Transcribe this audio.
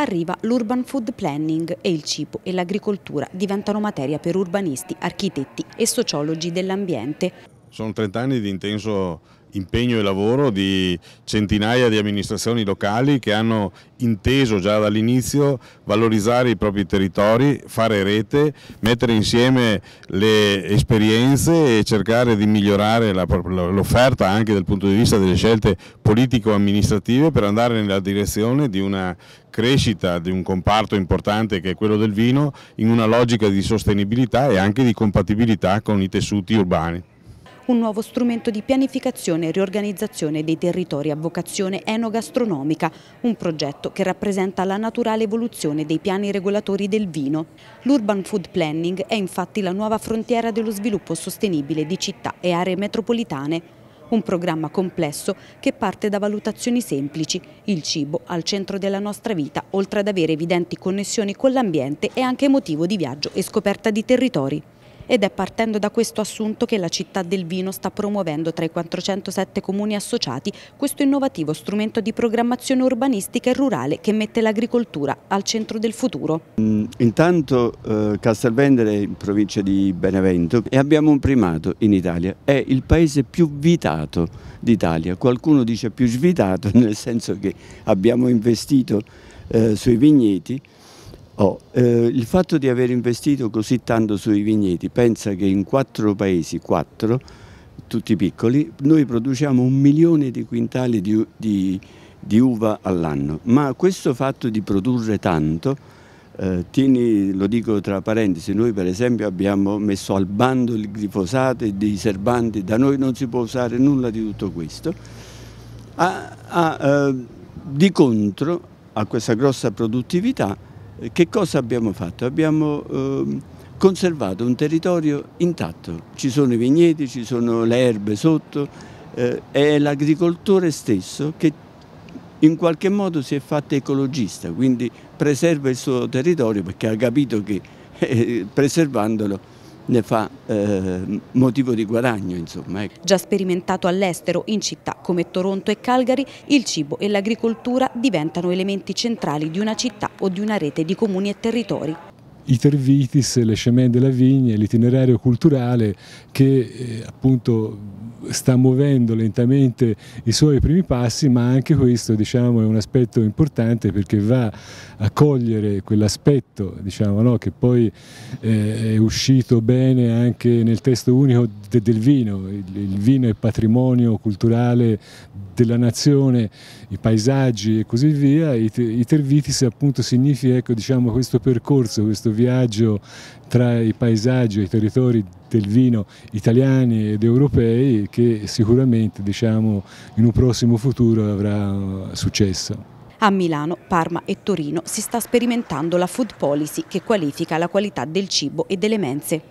arriva l'urban food planning e il cibo e l'agricoltura diventano materia per urbanisti, architetti e sociologi dell'ambiente. Sono 30 anni di intenso impegno e lavoro di centinaia di amministrazioni locali che hanno inteso già dall'inizio valorizzare i propri territori, fare rete, mettere insieme le esperienze e cercare di migliorare l'offerta anche dal punto di vista delle scelte politico-amministrative per andare nella direzione di una crescita di un comparto importante che è quello del vino in una logica di sostenibilità e anche di compatibilità con i tessuti urbani un nuovo strumento di pianificazione e riorganizzazione dei territori a vocazione enogastronomica, un progetto che rappresenta la naturale evoluzione dei piani regolatori del vino. L'Urban Food Planning è infatti la nuova frontiera dello sviluppo sostenibile di città e aree metropolitane, un programma complesso che parte da valutazioni semplici, il cibo al centro della nostra vita, oltre ad avere evidenti connessioni con l'ambiente è anche motivo di viaggio e scoperta di territori ed è partendo da questo assunto che la città del vino sta promuovendo tra i 407 comuni associati questo innovativo strumento di programmazione urbanistica e rurale che mette l'agricoltura al centro del futuro. Mm, intanto eh, Castelvendere è in provincia di Benevento e abbiamo un primato in Italia, è il paese più vitato d'Italia, qualcuno dice più svitato nel senso che abbiamo investito eh, sui vigneti Oh, eh, il fatto di aver investito così tanto sui vigneti, pensa che in quattro paesi, quattro, tutti piccoli, noi produciamo un milione di quintali di, di, di uva all'anno, ma questo fatto di produrre tanto, eh, tieni, lo dico tra parentesi, noi per esempio abbiamo messo al bando il glifosato e dei serbanti, da noi non si può usare nulla di tutto questo, a, ah, a, ah, eh, di contro a questa grossa produttività che cosa abbiamo fatto? Abbiamo eh, conservato un territorio intatto, ci sono i vigneti, ci sono le erbe sotto, eh, è l'agricoltore stesso che in qualche modo si è fatto ecologista, quindi preserva il suo territorio perché ha capito che eh, preservandolo ne fa eh, motivo di guadagno. Insomma. Ecco. Già sperimentato all'estero, in città come Toronto e Calgary, il cibo e l'agricoltura diventano elementi centrali di una città o di una rete di comuni e territori i Tervitis, le Chemin della Vigna, l'itinerario culturale che eh, appunto sta muovendo lentamente i suoi primi passi, ma anche questo diciamo, è un aspetto importante perché va a cogliere quell'aspetto diciamo, no, che poi eh, è uscito bene anche nel testo unico de del vino, il, il vino è patrimonio culturale della nazione, i paesaggi e così via, i, i Tervitis appunto significa ecco, diciamo, questo percorso, questo questo viaggio tra i paesaggi e i territori del vino italiani ed europei che sicuramente diciamo, in un prossimo futuro avrà eh, successo. A Milano, Parma e Torino si sta sperimentando la food policy che qualifica la qualità del cibo e delle mense.